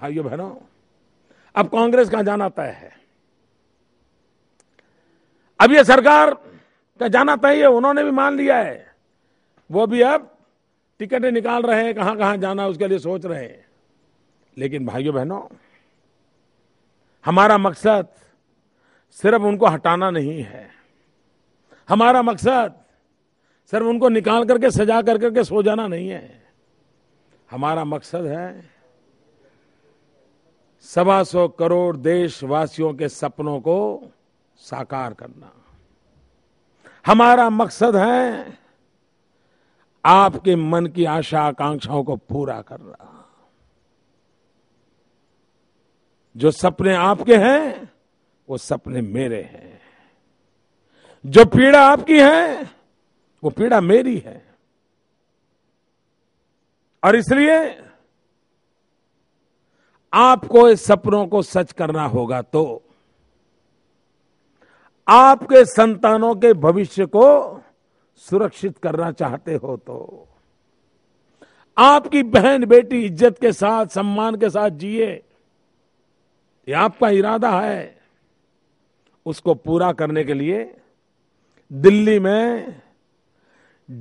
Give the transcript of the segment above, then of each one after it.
भाइयों बहनों अब कांग्रेस का जाना तय है अब ये सरकार का जाना तय है उन्होंने भी मान लिया है वो भी अब टिकटें निकाल रहे हैं कहां कहां जाना उसके लिए सोच रहे हैं लेकिन भाइयों बहनों हमारा मकसद सिर्फ उनको हटाना नहीं है हमारा मकसद सिर्फ उनको निकाल करके सजा कर करके सो जाना नहीं है हमारा मकसद है सवा सौ करोड़ देशवासियों के सपनों को साकार करना हमारा मकसद है आपके मन की आशा आकांक्षाओं को पूरा करना जो सपने आपके हैं वो सपने मेरे हैं जो पीड़ा आपकी है वो पीड़ा मेरी है और इसलिए आपको इस सपनों को सच करना होगा तो आपके संतानों के भविष्य को सुरक्षित करना चाहते हो तो आपकी बहन बेटी इज्जत के साथ सम्मान के साथ जिए ये आपका इरादा है उसको पूरा करने के लिए दिल्ली में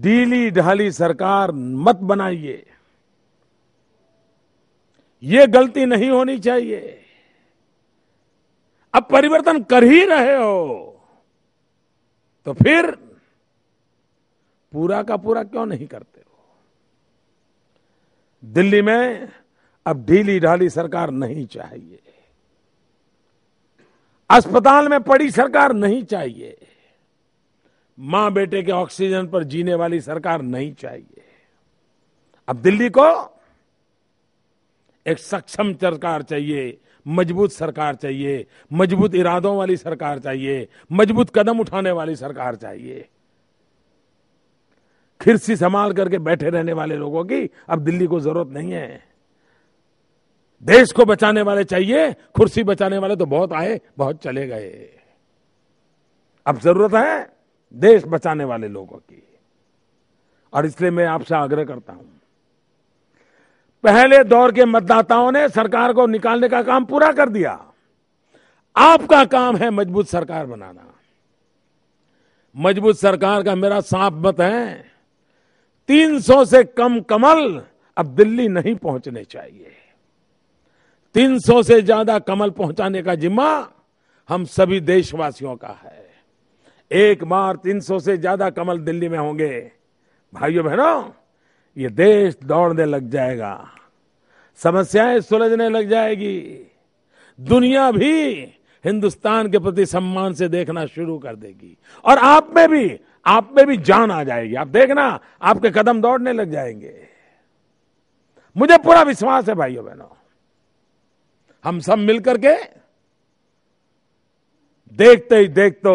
डीली ढाली सरकार मत बनाइए ये गलती नहीं होनी चाहिए अब परिवर्तन कर ही रहे हो तो फिर पूरा का पूरा क्यों नहीं करते हो दिल्ली में अब ढीली ढाली सरकार नहीं चाहिए अस्पताल में पड़ी सरकार नहीं चाहिए मां बेटे के ऑक्सीजन पर जीने वाली सरकार नहीं चाहिए अब दिल्ली को एक सक्षम सरकार चाहिए मजबूत सरकार चाहिए मजबूत इरादों वाली सरकार चाहिए मजबूत कदम उठाने वाली सरकार चाहिए खिरसी संभाल करके बैठे रहने वाले लोगों की अब दिल्ली को जरूरत नहीं है देश को बचाने वाले चाहिए कुर्सी बचाने वाले तो बहुत आए बहुत चले गए अब जरूरत है देश बचाने वाले लोगों की और इसलिए मैं आपसे आग्रह करता हूं पहले दौर के मतदाताओं ने सरकार को निकालने का काम पूरा कर दिया आपका काम है मजबूत सरकार बनाना मजबूत सरकार का मेरा साफ मत है 300 से कम कमल अब दिल्ली नहीं पहुंचने चाहिए 300 से ज्यादा कमल पहुंचाने का जिम्मा हम सभी देशवासियों का है एक बार 300 से ज्यादा कमल दिल्ली में होंगे भाइयों बहनों ये देश दौड़ने लग जाएगा समस्याएं सुलझने लग जाएगी दुनिया भी हिंदुस्तान के प्रति सम्मान से देखना शुरू कर देगी और आप में भी आप में भी जान आ जाएगी आप देखना आपके कदम दौड़ने लग जाएंगे मुझे पूरा विश्वास है भाइयों बहनों हम सब मिलकर के देखते ही देखते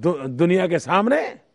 दु, दुनिया के सामने